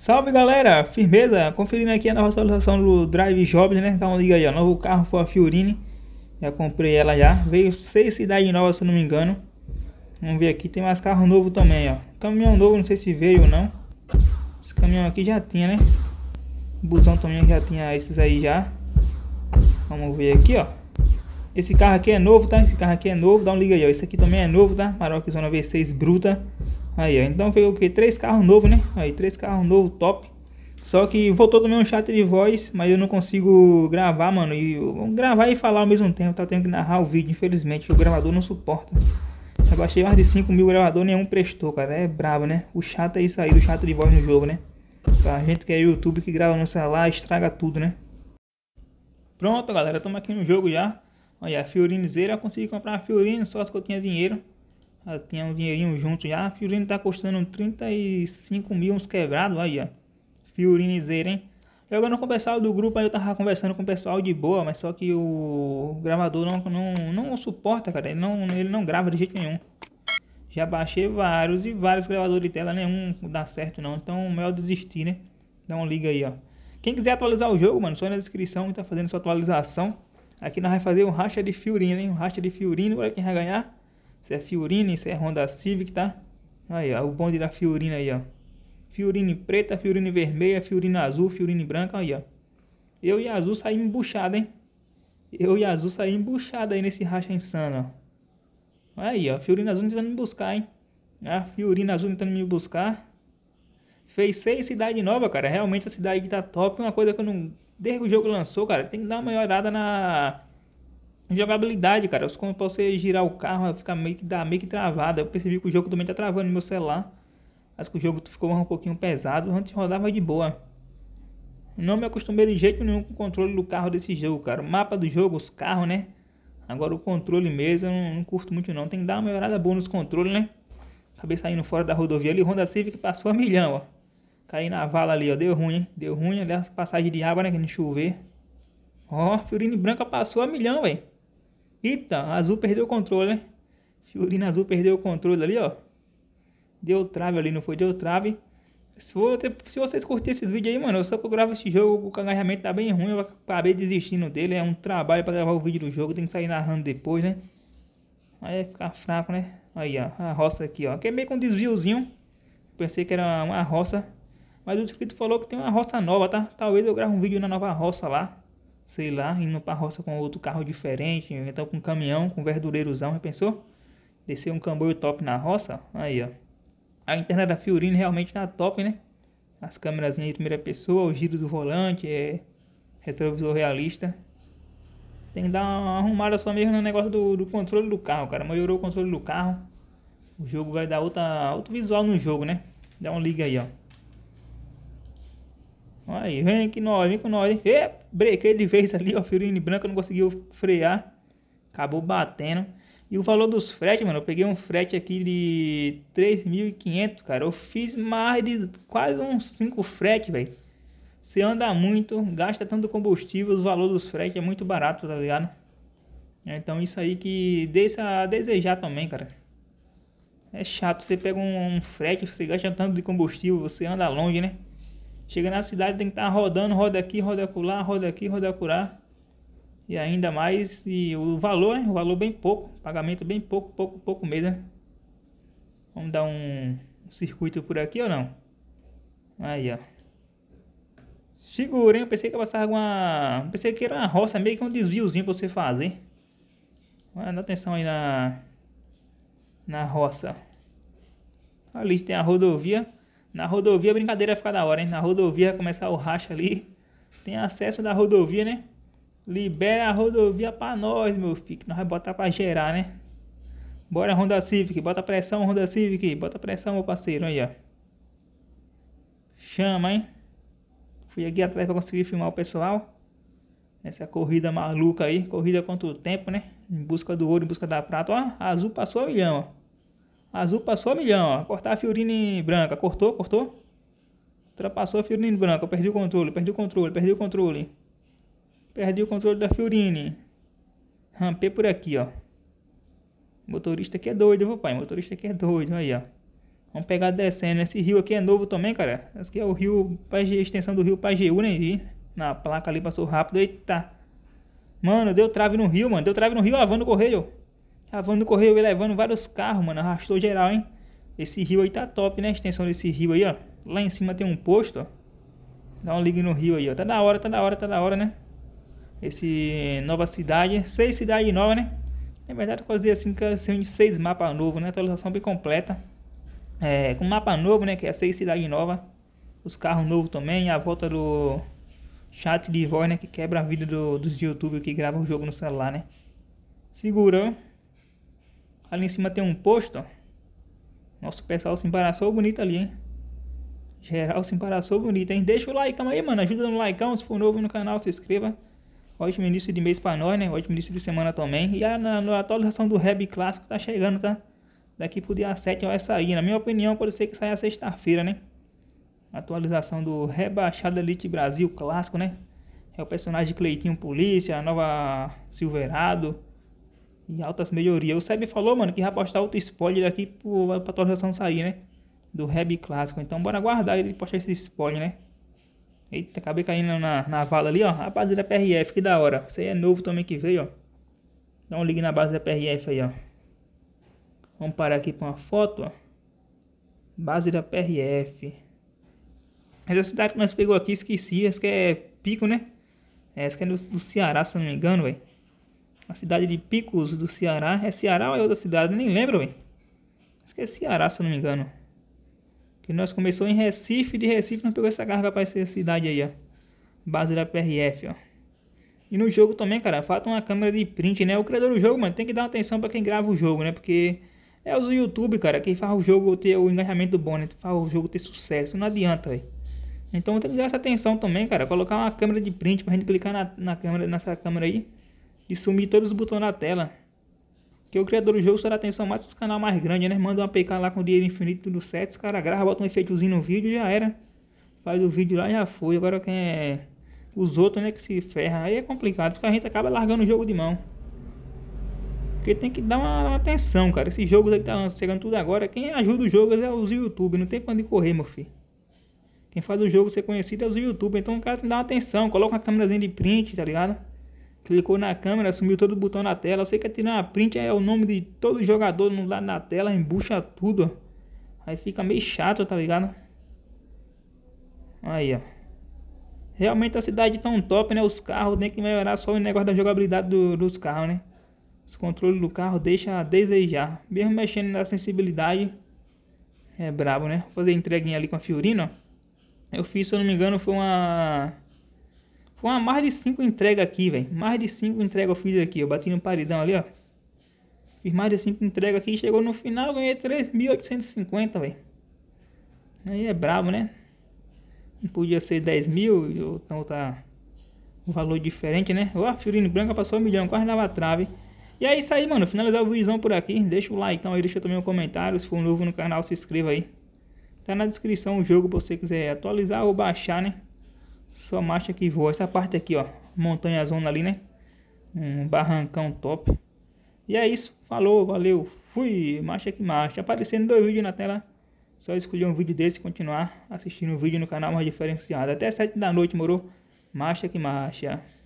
Salve galera, firmeza, conferindo aqui a nova atualização do Drive Jobs, né? Dá então uma liga aí, ó, novo carro foi a Fiorini já comprei ela já, veio seis cidades novas se eu não me engano. Vamos ver aqui, tem mais carro novo também, ó. Caminhão novo, não sei se veio ou não. Esse caminhão aqui já tinha, né? O busão também já tinha esses aí já. Vamos ver aqui, ó. Esse carro aqui é novo, tá? Esse carro aqui é novo, dá então um liga aí, ó. Esse aqui também é novo, tá? Maroc Zona V6 Bruta. Aí, ó, então veio o que? Três carros novos, né? Aí, três carros novos, top. Só que voltou também um chat de voz, mas eu não consigo gravar, mano. E gravar e falar ao mesmo tempo, tá? Eu tenho que narrar o vídeo, infelizmente. O gravador não suporta. Já baixei mais de 5 mil, gravador nenhum prestou, cara. É brabo, né? O chato é isso aí, do chato de voz no jogo, né? Pra gente que é YouTube, que grava no celular, estraga tudo, né? Pronto, galera. Estamos aqui no jogo já. Olha, a Fiorinizeira. Eu consegui comprar a Fiorine, só que eu tinha dinheiro. Ah, tinha um dinheirinho junto já. A Fiorino tá custando 35 mil, uns quebrados aí, ó. Fiorinizeira, hein? Jogando com o pessoal do grupo, aí eu tava conversando com o pessoal de boa, mas só que o gravador não, não, não suporta, cara. Ele não, ele não grava de jeito nenhum. Já baixei vários e vários gravadores de tela, nenhum dá certo não. Então, melhor é desistir, né? Dá uma liga aí, ó. Quem quiser atualizar o jogo, mano, só na descrição tá fazendo sua atualização. Aqui nós vai fazer um racha de Fiorino, hein? Um racha de Fiorino, olha quem vai ganhar. Isso é Fiorino, isso é Honda Civic, tá? Aí, ó, o bonde da Fiorino aí, ó. Fiorino preta, Fiorino vermelha, Fiorino azul, Fiorino branca, aí, ó. Eu e azul saímos embuchado, hein? Eu e azul saímos embuchado aí nesse racha insano, ó. Aí, ó, Fiorino azul tentando me buscar, hein? A Fiorino azul tentando me buscar. Fez seis cidade nova, cara. Realmente a cidade que tá top. Uma coisa que eu não. Desde que o jogo lançou, cara, tem que dar uma melhorada na Jogabilidade, cara. Quando você girar o carro, fica meio que dá meio que travada. Eu percebi que o jogo também tá travando no meu celular. Acho que o jogo ficou um pouquinho pesado. Antes rodava de boa. Não me acostumei de jeito nenhum com o controle do carro desse jogo, cara. O mapa do jogo, os carros, né? Agora o controle mesmo, eu não, não curto muito não. Tem que dar uma melhorada boa nos controles, né? Acabei saindo fora da rodovia ali. Honda Civic passou a milhão, ó. Caí na vala ali, ó. Deu ruim, hein? Deu ruim. Aliás, passagem de água, né? Que não chover. Ó, Fiorine Branca passou a milhão, velho. Eita, azul perdeu o controle, né? Fiorina azul perdeu o controle ali, ó. Deu trave ali, não foi? Deu trave. Se, for, se vocês curtirem esses vídeos aí, mano, eu só que eu gravo esse jogo, o carregamento tá bem ruim, eu acabei desistindo dele, é um trabalho pra gravar o vídeo do jogo, tem que sair narrando depois, né? Aí ficar fraco, né? Aí, ó, a roça aqui, ó. Que é meio com um desviozinho. Pensei que era uma roça. Mas o inscrito falou que tem uma roça nova, tá? Talvez eu grave um vídeo na nova roça lá sei lá, indo pra roça com outro carro diferente, então com um caminhão, com um verdureirozão, já pensou? Descer um camboio top na roça, aí ó. A interna da Fiorino realmente tá top, né? As câmeras de primeira pessoa, o giro do volante, é retrovisor realista. Tem que dar uma arrumada só mesmo no negócio do, do controle do carro, cara. Melhorou o controle do carro. O jogo vai dar outra, outro visual no jogo, né? Dá um liga aí, ó. Aí, vem que nós, vem com nós. E, brequei de vez ali, ó, Fiorine Branca não conseguiu frear. Acabou batendo. E o valor dos fretes, mano, eu peguei um frete aqui de 3.500, cara. Eu fiz mais de quase uns 5 fretes, velho. Você anda muito, gasta tanto combustível, o valor dos fretes é muito barato, tá ligado? É, então isso aí que deixa a desejar também, cara. É chato, você pega um frete, você gasta tanto de combustível, você anda longe, né? Chega na cidade, tem que estar tá rodando, roda aqui, roda acolá, roda aqui, roda acolá. E ainda mais, e o valor, né? O valor bem pouco, pagamento bem pouco, pouco, pouco mesmo, né? Vamos dar um, um circuito por aqui ou não? Aí, ó. Segura, hein? Eu pensei que ia passar alguma... Eu pensei que era uma roça, meio que um desviozinho pra você fazer. Mas dá atenção aí na... Na roça. Ali tem é a rodovia. Na rodovia a brincadeira fica da hora, hein? Na rodovia começar o racha ali. Tem acesso da rodovia, né? Libera a rodovia pra nós, meu filho. Que nós vamos botar pra gerar, né? Bora, Honda Civic. Bota pressão, Honda Civic. Bota pressão, meu parceiro. Aí, ó. Chama, hein? Fui aqui atrás pra conseguir filmar o pessoal. Essa corrida maluca aí. Corrida contra o tempo, né? Em busca do ouro, em busca da prata. Ó, azul passou o milhão, ó. Azul passou a milhão, ó. Cortar a Fiorini branca. Cortou, cortou. Ultrapassou a Fiorini branca. Eu perdi o controle, perdi o controle, perdi o controle. Perdi o controle da Fiorini. Rampei por aqui, ó. Motorista aqui é doido, viu, pai? Motorista aqui é doido, aí, ó. Vamos pegar descendo. Esse rio aqui é novo também, cara. Esse aqui é o rio, a extensão do rio Pajeú, né? E na placa ali passou rápido. Eita. Mano, deu trave no rio, mano. Deu trave no rio, lavando o correio. A van correu levando vários carros, mano. Arrastou geral, hein? Esse rio aí tá top, né? A extensão desse rio aí, ó. Lá em cima tem um posto, ó. Dá um ligue no rio aí, ó. Tá da hora, tá da hora, tá da hora, né? Esse nova cidade. Seis cidades novas, né? Na é verdade, eu dizer assim que são de seis mapas novos, né? Atualização bem completa. É, com mapa novo, né? Que é seis cidades novas. Os carros novos também. A volta do chat de voz, né? Que quebra a vida do, dos youtubers que gravam o jogo no celular, né? Segura, Ali em cima tem um posto, ó. Nosso pessoal se embaraçou bonito ali, hein? Geral se embaraçou bonito, hein? Deixa o like aí, mano. Ajuda no like. Se for novo no canal, se inscreva. Ótimo início de mês pra nós, né? Ótimo início de semana também. E a, atualização do Reb Clássico tá chegando, tá? Daqui pro dia 7 vai sair. Na minha opinião, pode ser que saia sexta-feira, né? Atualização do Rebaixada Elite Brasil Clássico, né? É o personagem Cleitinho Polícia, a nova Silverado e altas melhorias. O Seb falou, mano, que vai postar outro spoiler aqui pra atualização sair, né? Do Reb Clássico. Então bora aguardar ele postar esse spoiler, né? Eita, acabei caindo na, na vala ali, ó. A base da é PRF, que da hora. Isso aí é novo também que veio, ó. Dá um ligue na base da PRF aí, ó. Vamos parar aqui pra uma foto, ó. Base da PRF. Essa é cidade que nós pegou aqui, esqueci. Essa que é Pico, né? Essa é, que é do, do Ceará, se não me engano, velho. A cidade de Picos do Ceará. É Ceará ou é outra cidade? Nem lembro, velho. Acho que é Ceará, se eu não me engano. Que nós começou em Recife, de Recife nós pegou essa carga para essa cidade aí, ó. Base da PRF, ó. E no jogo também, cara, falta uma câmera de print, né? O criador do jogo, mano, tem que dar atenção para quem grava o jogo, né? Porque é o YouTube, cara, quem faz o jogo ter o engajamento bom, né? Faz o jogo ter sucesso. Não adianta, velho. Então tem que dar essa atenção também, cara. Colocar uma câmera de print pra gente clicar na, na câmera, nessa câmera aí e sumir todos os botões da tela. Porque o criador do jogo só dá atenção mais para os canal mais grande, né? Manda uma PK lá com dinheiro infinito, tudo certo. Os caras gravam, botam um efeitozinho no vídeo já era. Faz o vídeo lá e já foi. Agora quem é. Os outros, né? Que se ferra. Aí é complicado, porque a gente acaba largando o jogo de mão. Porque tem que dar uma, uma atenção, cara. Esses jogos aí que tá chegando tudo agora. Quem ajuda os jogos é os YouTube. Não tem pra onde correr, meu filho. Quem faz o jogo ser conhecido é os YouTube. Então o cara tem que dar uma atenção. Coloca uma câmerazinha de print, tá ligado? Clicou na câmera, sumiu todo o botão na tela. Eu sei que é tirar uma print, é o nome de todo jogador no lado na tela, embucha tudo. Aí fica meio chato, tá ligado? Aí, ó. Realmente a cidade tá um top, né? Os carros tem que melhorar só o negócio da jogabilidade do, dos carros, né? Os controles do carro deixa a desejar. Mesmo mexendo na sensibilidade, é brabo, né? Vou fazer entreguinha ali com a Fiorina ó. Eu fiz, se eu não me engano, foi uma... Foi uma mais de 5 entregas aqui, velho. Mais de 5 entregas eu fiz aqui. Eu bati no paredão ali, ó. Fiz mais de 5 entregas aqui. Chegou no final, ganhei 3.850, velho. Aí é brabo, né? Não podia ser 10 mil, então tá um valor diferente, né? Ó, a figurino branca passou um milhão, quase dava trave. E é isso aí, mano. Finalizar o vídeo por aqui. Deixa o like aí, deixa também um comentário. Se for novo no canal, se inscreva aí. Tá na descrição o jogo, se você quiser atualizar ou baixar, né? Só marcha que voa. Essa parte aqui, ó. Montanha zona ali, né? Um barrancão top. E é isso. Falou, valeu. Fui. Marcha que marcha. Aparecendo dois vídeos na tela. Só escolher um vídeo desse e continuar assistindo o um vídeo no canal mais diferenciado. Até 7 da noite, moro? Marcha que marcha.